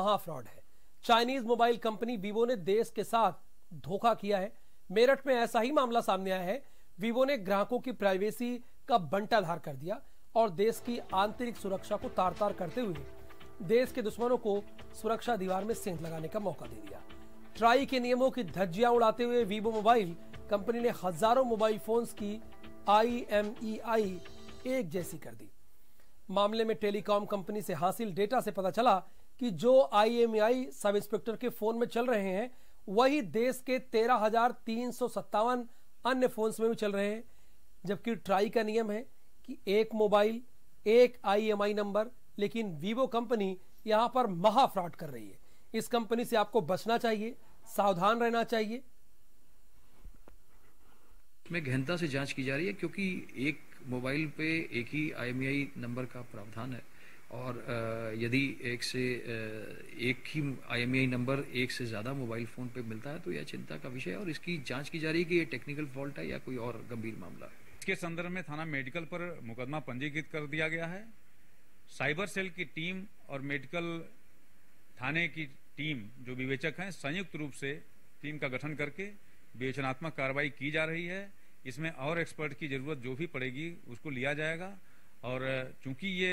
Fraud है Chinese mobile company Vivo ने देश के साथ धोखा किया है मेरठ में ऐसा ही मामला सामने आया है वीवो ने ग्राहकों की प्राइवेसी का बंटाधार कर दिया और देश की आंतरिक सुरक्षा को तार तार करते हुए देश के दुश्मनों को सुरक्षा दीवार में सेंध लगाने का मौका दे दिया ट्राई के नियमों की धज्जियां उड़ाते हुए वीवो मोबाइल कंपनी ने हजारों मोबाइल फोन्स की आई एम ई आई एक जैसी कर दी मामले में टेलीकॉम कंपनी से हासिल डेटा से पता चला कि जो आईएमआई e सब इंस्पेक्टर के फोन में चल रहे हैं वही देश के तेरह हजार तीन सौ सत्तावन अन्य फोन्स में भी चल रहे हैं जबकि ट्राई का नियम है कि एक मोबाइल एक आईएमआई नंबर e लेकिन वीवो कंपनी यहां पर महा फ्रॉड कर रही है इस कंपनी से आपको बचना चाहिए सावधान रहना चाहिए मैं गहनता से जांच की जा रही है क्योंकि एक मोबाइल पे एक ही आईएमआई नंबर e का प्रावधान है और यदि एक से एक ही आईएमईआई नंबर e एक से ज़्यादा मोबाइल फ़ोन पे मिलता है तो यह चिंता का विषय है और इसकी जांच की जा रही है कि ये टेक्निकल फॉल्ट है या कोई और गंभीर मामला है इसके संदर्भ में थाना मेडिकल पर मुकदमा पंजीकृत कर दिया गया है साइबर सेल की टीम और मेडिकल थाने की टीम जो विवेचक हैं संयुक्त रूप से टीम का गठन करके विवेचनात्मक कार्रवाई की जा रही है इसमें और एक्सपर्ट की जरूरत जो भी पड़ेगी उसको लिया जाएगा और चूंकि ये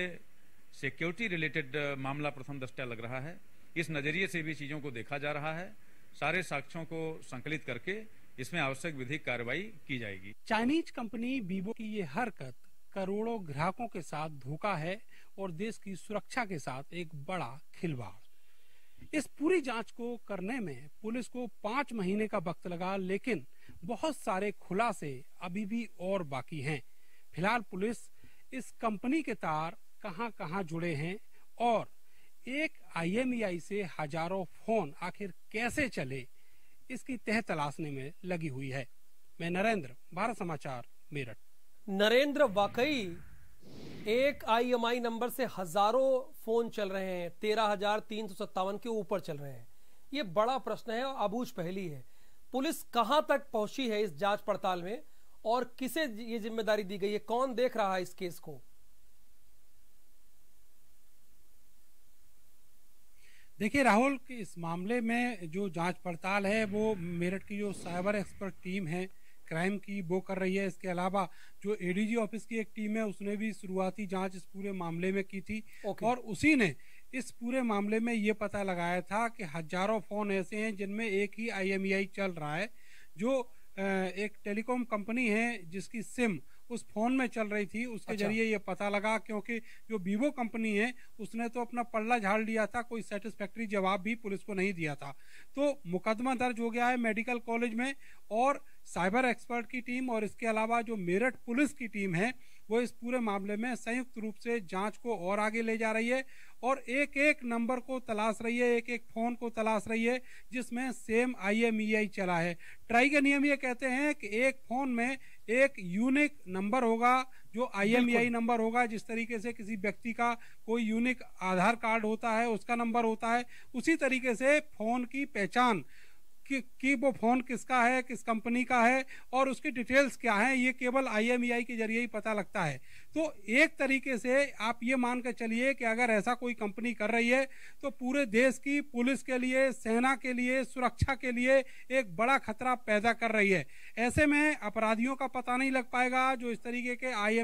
सिक्योरिटी रिलेटेड मामला प्रथम दृष्टया लग रहा है इस नज़रिए से भी चीज़ों को देखा जा रहा है सारे साक्ष्यों को संकलित करके इसमें आवश्यक विधिक कार्रवाई की जाएगी चाइनीज कंपनी बीबो की ये हरकत करोड़ों ग्राहकों के साथ धोखा है और देश की सुरक्षा के साथ एक बड़ा खिलवाड़ इस पूरी जांच को करने में पुलिस को पांच महीने का वक्त लगा लेकिन बहुत सारे खुलासे अभी भी और बाकी हैं। फिलहाल पुलिस इस कंपनी के तार कहां कहां जुड़े हैं और एक आईएमईआई से हजारों फोन आखिर कैसे चले इसकी तह तलाशने में लगी हुई है मैं नरेंद्र भारत समाचार मेरठ नरेंद्र वाकई एक आईएमआई नंबर से हजारों फोन चल रहे हैं तेरह हजार तीन सौ सत्तावन के ऊपर चल रहे हैं ये बड़ा प्रश्न है और अबूझ पहली है पुलिस कहां तक पहुंची है इस जांच पड़ताल में और किसे ये जिम्मेदारी दी गई है कौन देख रहा है इस केस को देखिए राहुल कि इस मामले में जो जांच पड़ताल है वो मेरठ की जो साइबर एक्सपर्ट टीम है क्राइम की वो कर रही है इसके अलावा जो एडीजी ऑफिस की एक टीम है उसने भी शुरुआती जांच इस पूरे मामले में की थी okay. और उसी ने इस पूरे मामले में ये पता लगाया था कि हजारों फोन ऐसे हैं जिनमें एक ही आईएमईआई e चल रहा है जो एक टेलीकॉम कंपनी है जिसकी सिम उस फोन में चल रही थी उसके अच्छा। जरिए ये पता लगा क्योंकि जो वीवो कंपनी है उसने तो अपना पल्ला झाड़ लिया था कोई सेटिस्फैक्ट्री जवाब भी पुलिस को नहीं दिया था तो मुकदमा दर्ज हो गया है मेडिकल कॉलेज में और साइबर एक्सपर्ट की टीम और इसके अलावा जो मेरठ पुलिस की टीम है वो इस पूरे मामले में संयुक्त रूप से जांच को और आगे ले जा रही है और एक एक नंबर को तलाश रही है एक एक फोन को तलाश रही है जिसमें सेम आई e चला है ट्राई के नियम ये कहते हैं कि एक फोन में एक यूनिक नंबर होगा जो आईएमईआई नंबर e होगा जिस तरीके से किसी व्यक्ति का कोई यूनिक आधार कार्ड होता है उसका नंबर होता है उसी तरीके से फोन की पहचान कि कि वो फ़ोन किसका है किस कंपनी का है और उसकी डिटेल्स क्या है ये केवल आईएमईआई e के जरिए ही पता लगता है तो एक तरीके से आप ये मान कर चलिए कि अगर ऐसा कोई कंपनी कर रही है तो पूरे देश की पुलिस के लिए सेना के लिए सुरक्षा के लिए एक बड़ा खतरा पैदा कर रही है ऐसे में अपराधियों का पता नहीं लग पाएगा जो इस तरीके के आई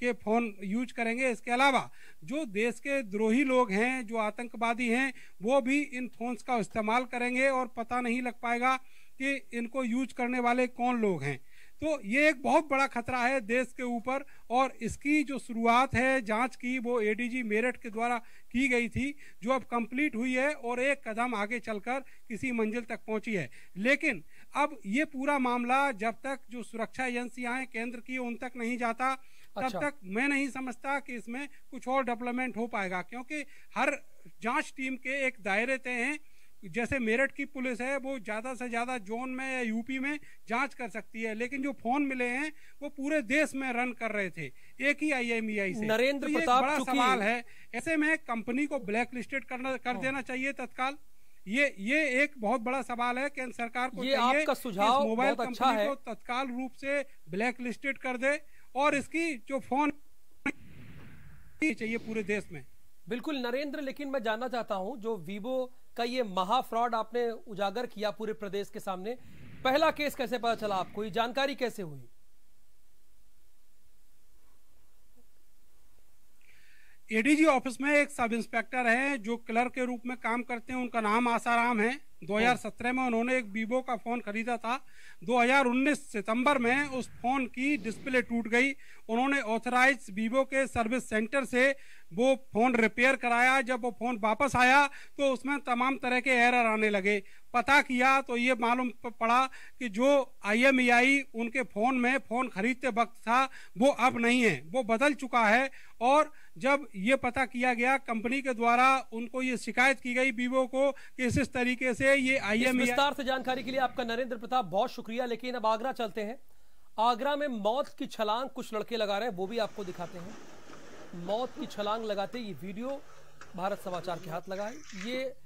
के फ़ोन यूज करेंगे इसके अलावा जो देश के द्रोही लोग हैं जो आतंकवादी हैं वो भी इन फ़ोन्स का इस्तेमाल करेंगे और पता नहीं लग पाएगा कि इनको यूज करने वाले कौन लोग हैं तो ये एक बहुत बड़ा खतरा है देश के ऊपर और इसकी जो शुरुआत है जांच की वो एडीजी मेरठ के द्वारा की गई थी जो अब कंप्लीट हुई है और एक कदम आगे चलकर किसी मंजिल तक पहुंची है लेकिन अब ये पूरा मामला जब तक जो सुरक्षा एजेंसियाँ हैं केंद्र की उन तक नहीं जाता अच्छा। तब तक मैं नहीं समझता कि इसमें कुछ और डेवलपमेंट हो पाएगा क्योंकि हर जांच टीम के एक दायरे तय हैं जैसे मेरठ की पुलिस है वो ज़्यादा से ज़्यादा जोन में या यूपी में जांच कर सकती है लेकिन जो फोन मिले हैं वो पूरे देश में रन कर रहे थे एक ही आईएमईआई e से नरेंद्र तो प्रताप बड़ा सवाल है ऐसे में कंपनी को ब्लैक लिस्टेड करना कर देना चाहिए तत्काल ये ये एक बहुत बड़ा सवाल है केंद्र सरकार को ये आपका सुझाव मोबाइल अच्छा है को तत्काल रूप से ब्लैक लिस्टेड कर दे और इसकी जो फोन चाहिए पूरे देश में बिल्कुल नरेंद्र लेकिन मैं जानना चाहता हूं जो वीवो का ये महा फ्रॉड आपने उजागर किया पूरे प्रदेश के सामने पहला केस कैसे पता चला आपको ये जानकारी कैसे हुई एडीजी ऑफिस में एक सब इंस्पेक्टर हैं जो क्लर्क के रूप में काम करते हैं उनका नाम आसाराम है 2017 में उन्होंने एक वीवो का फ़ोन खरीदा था 2019 सितंबर में उस फ़ोन की डिस्प्ले टूट गई उन्होंने ऑथराइज वीवो के सर्विस सेंटर से वो फ़ोन रिपेयर कराया जब वो फ़ोन वापस आया तो उसमें तमाम तरह के एरर आने लगे पता किया तो ये मालूम पड़ा कि जो आईएमईआई e उनके फ़ोन में फ़ोन खरीदते वक्त था वो अब नहीं है वो बदल चुका है और जब ये पता किया गया कंपनी के द्वारा उनको ये शिकायत की गई वीवो को कि इस तरीके से से ये आई एम विस्तार से जानकारी के लिए आपका नरेंद्र प्रताप बहुत शुक्रिया लेकिन अब आगरा चलते हैं आगरा में मौत की छलांग कुछ लड़के लगा रहे हैं वो भी आपको दिखाते हैं मौत की छलांग लगाते ये वीडियो भारत समाचार के हाथ लगा है ये